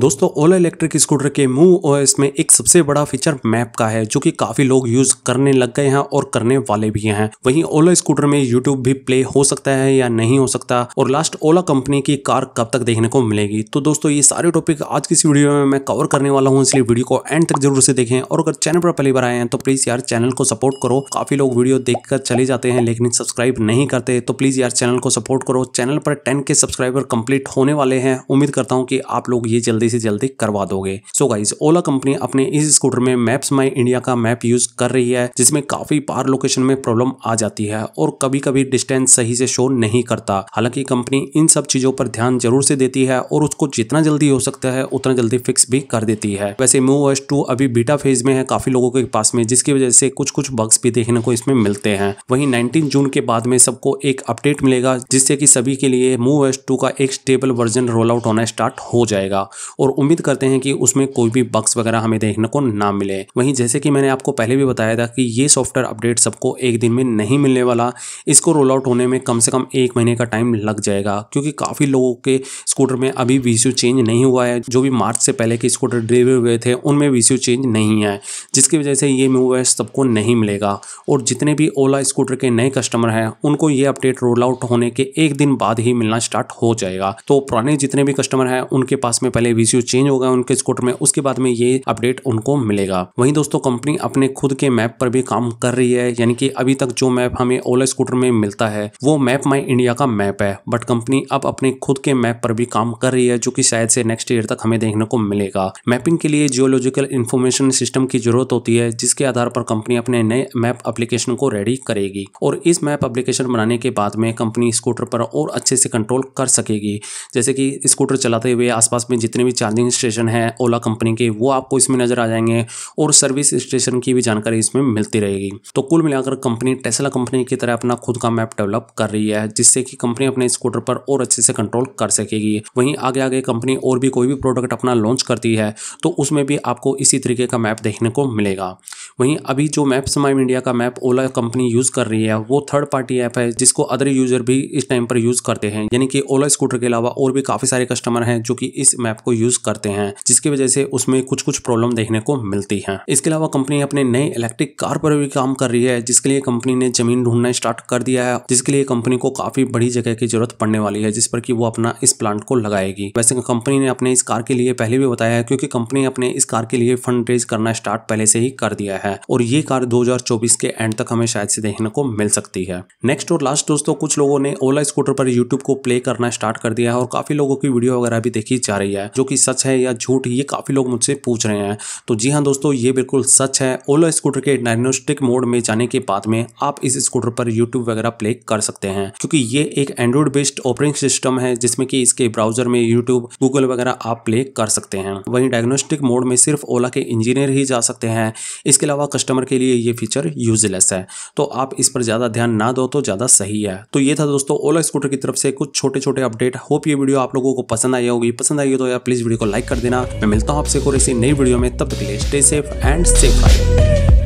दोस्तों Ola electric scooter के move O में एक सबसे बड़ा फीचर मैप का है जो कि काफी लोग यूज करने लग गए हैं और करने वाले भी हैं वहीं ओला स्कूटर में यूट्यूब भी प्ले हो सकता है या नहीं हो सकता और लास्ट ओला कंपनी की कार कब तक देखने को मिलेगी तो दोस्तों ये सारे टॉपिक आज की इस वीडियो में मैं कवर करने वाला हूँ इसलिए वीडियो को एंड तक जरूर से देखें और अगर चैनल पर पहली बार आए हैं तो प्लीज यार चैनल को सपोर्ट करो काफी लोग वीडियो देखकर चले जाते हैं लेकिन सब्सक्राइब नहीं करते तो प्लीज यार चैनल को सपोर्ट करो चैनल पर टेन के सब्सक्राइबर कंप्लीट होने वाले हैं उम्मीद करता हूँ कि आप लोग ये जल्दी जल्दी से जल्दी करवा दोगे सो गाइज ओला कंपनी अपने इस स्कूटर में मैप्स माई इंडिया का मैप यूज कर रही है जिसमें काफी पार लोकेशन में प्रॉब्लम आ जाती है और कभी कभी डिस्टेंस सही से शो नहीं करता हालांकि कंपनी इन सब चीजों पर ध्यान जरूर से देती है और उसको जितना जल्दी हो सकता है उतना जल्दी फिक्स भी कर देती है वैसे मूव एस टू अभी बीटा फेज में है काफी लोगों के पास में जिसकी वजह से कुछ कुछ बग्स भी देखने को इसमें मिलते हैं वहीं 19 जून के बाद में सबको एक अपडेट मिलेगा जिससे कि सभी के लिए मूव एस टू का एक स्टेबल वर्जन रोल आउट होना स्टार्ट हो जाएगा और उम्मीद करते हैं कि उसमें कोई भी बग्स वगैरह हमें देखने को ना मिले वहीं जैसे कि मैंने आपको पहले भी बताया था कि ये सॉफ्टवेयर अपडेट सबको एक दिन में नहीं मिलने वाला इसको रोल आउट होने में कम से कम एक महीने का टाइम लग जाएगा क्योंकि काफ़ी लोगों के स्कूटर में अभी सी चेंज नहीं हुआ है जो भी मार्च से पहले के स्कूटर डिलीवर हुए थे उनमें सी चेंज नहीं है जिसकी वजह से ये मूव है सबको नहीं मिलेगा और जितने भी ओला स्कूटर के नए कस्टमर हैं उनको ये अपडेट रोल आउट होने के एक दिन बाद ही मिलना स्टार्ट हो जाएगा तो पुराने जितने भी कस्टमर हैं उनके पास में पहले बीसीओ चेंज होगा उनके स्कूटर में उसके बाद में ये अपडेट उनको मिलेगा वहीं दोस्तों कंपनी अपने खुद के मैप पर भी काम कर रही है यानी कि अभी तक जो मैप हमें ओला स्कूटर में मिलता है वो मैप माई इंडिया का मैप है बट कंपनी अब अपने खुद के मैप पर भी काम कर रही है जो की शायद से नेक्स्ट ईयर तक हमें देखने को मिलेगा मैपिंग के लिए जियोलॉजिकल इन्फॉर्मेशन सिस्टम की जरूरत होती है जिसके आधार पर कंपनी अपने नए मैप अप्लीकेशन को रेडी करेगी और इस मैप अप्लीकेशन बनाने के बाद में कंपनी स्कूटर पर और अच्छे से कंट्रोल कर सकेगी जैसे कि स्कूटर चलाते हुए आसपास में जितने भी चार्जिंग स्टेशन है ओला कंपनी के वो आपको इसमें नजर आ जाएंगे और सर्विस स्टेशन की भी जानकारी इसमें मिलती रहेगी तो कुल मिलाकर कंपनी टेस्ला कंपनी की तरह अपना खुद का मैप डेवलप कर रही है जिससे कि कंपनी अपने स्कूटर पर और अच्छे से कंट्रोल कर सकेगी वहीं आगे आगे कंपनी और भी कोई भी प्रोडक्ट अपना लॉन्च करती है तो उसमें भी आपको इसी तरीके का मैप देखने को मिलेगा वहीं अभी जो मैप्स माई इंडिया का मैप ओला कंपनी यूज़ कर रही है वो थर्ड पार्टी ऐप है जिसको अदर यूजर भी इस टाइम पर यूज़ करते हैं यानी कि ओला स्कूटर के अलावा और भी काफ़ी सारे कस्टमर हैं जो कि इस मैप को यूज़ करते हैं जिसकी वजह से उसमें कुछ कुछ प्रॉब्लम देखने को मिलती है इसके अलावा कंपनी अपने नए इलेक्ट्रिक कार पर भी काम कर रही है जिसके लिए कंपनी ने जमीन ढूंढना स्टार्ट कर दिया है जिसके लिए कंपनी को काफ़ी बड़ी जगह की जरूरत पड़ने वाली है जिस पर कि वो अपना इस प्लांट को लगाएगी वैसे कंपनी ने अपने इस कार के लिए पहले भी बताया है क्योंकि कंपनी अपने इस कार के लिए फंड रेज करना स्टार्ट पहले से ही कर दिया है है और ये कार 2024 के एंड तक हमें शायद से देखने को मिल सकती है नेक्स्ट और लास्ट दोस्तों कुछ लोगों ने ओला स्कूटर पर यूट्यूब को प्ले करना स्टार्ट कर दिया है और काफी लोगों की वीडियो वगैरह भी देखी जा रही है जो की सच है या झूठ ये काफी लोग मुझसे पूछ रहे हैं तो जी हाँ दोस्तों ये बिल्कुल सच है ओला स्कूटर के डायग्नोस्टिक मोड में जाने के बाद में आप इस स्कूटर पर यूट्यूब वगैरह प्ले कर सकते हैं क्योंकि ये एक एंड्रॉइड बेस्ड ऑपरेटिंग सिस्टम है जिसमें कि इसके ब्राउजर में यूट्यूब गूगल वगैरह आप प्ले कर सकते हैं वहीं डायग्नोस्टिक मोड में सिर्फ ओला के इंजीनियर ही जा सकते हैं इसके अलावा अलावा कस्टमर के लिए ये फीचर यूजलेस है तो आप इस पर ज़्यादा ध्यान ना दो तो ज़्यादा सही है तो ये था दोस्तों ओला स्कूटर की तरफ से कुछ छोटे छोटे अपडेट होप ये वीडियो आप लोगों को पसंद आई होगी पसंद आई हो तो यार प्लीज़ वीडियो को लाइक कर देना मैं मिलता हूँ आपसे और ऐसी नई वीडियो में तब तक के लिए स्टे सेफ एंड सेफ